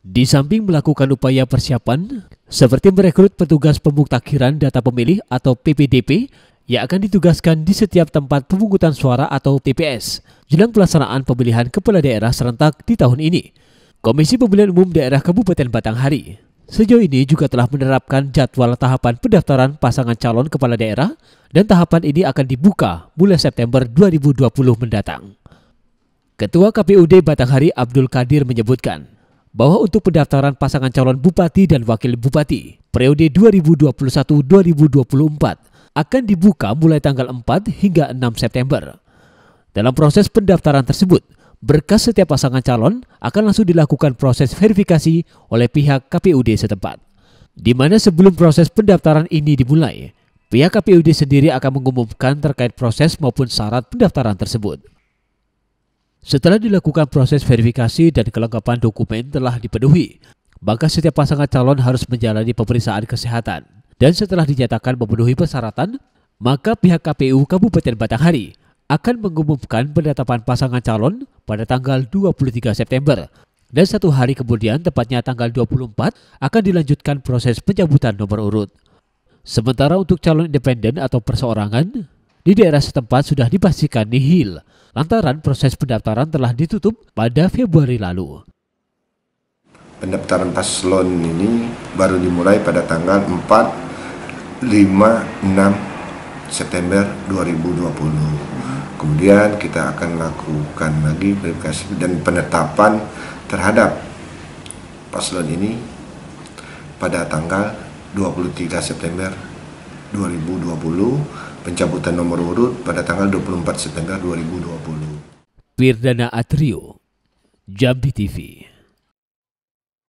Di samping melakukan upaya persiapan, seperti merekrut petugas pemutakhiran data pemilih atau PPDP yang akan ditugaskan di setiap tempat pemungutan suara atau TPS jelang pelaksanaan pemilihan kepala daerah serentak di tahun ini. Komisi Pemilihan Umum Daerah Kabupaten Batanghari sejauh ini juga telah menerapkan jadwal tahapan pendaftaran pasangan calon kepala daerah dan tahapan ini akan dibuka mulai September 2020 mendatang. Ketua KPUD Batanghari Abdul Kadir menyebutkan, bahwa untuk pendaftaran pasangan calon bupati dan wakil bupati periode 2021-2024 akan dibuka mulai tanggal 4 hingga 6 September. Dalam proses pendaftaran tersebut, berkas setiap pasangan calon akan langsung dilakukan proses verifikasi oleh pihak KPUD setempat. Di mana sebelum proses pendaftaran ini dimulai, pihak KPUD sendiri akan mengumumkan terkait proses maupun syarat pendaftaran tersebut. Setelah dilakukan proses verifikasi dan kelengkapan dokumen telah dipenuhi, maka setiap pasangan calon harus menjalani pemeriksaan kesehatan. Dan setelah dinyatakan memenuhi persyaratan, maka pihak KPU Kabupaten Batanghari akan mengumumkan penetapan pasangan calon pada tanggal 23 September. Dan satu hari kemudian, tepatnya tanggal 24, akan dilanjutkan proses pencabutan nomor urut. Sementara untuk calon independen atau perseorangan, di daerah setempat sudah dipastikan nihil lantaran proses pendaftaran telah ditutup pada Februari lalu. Pendaftaran paslon ini baru dimulai pada tanggal 4, 5, 6 September 2020. Kemudian kita akan lakukan lagi verifikasi dan penetapan terhadap paslon ini pada tanggal 23 September 2020 pencabutan nomor urut pada tanggal 24 September 2020. Firdana Atrio, Jambi TV.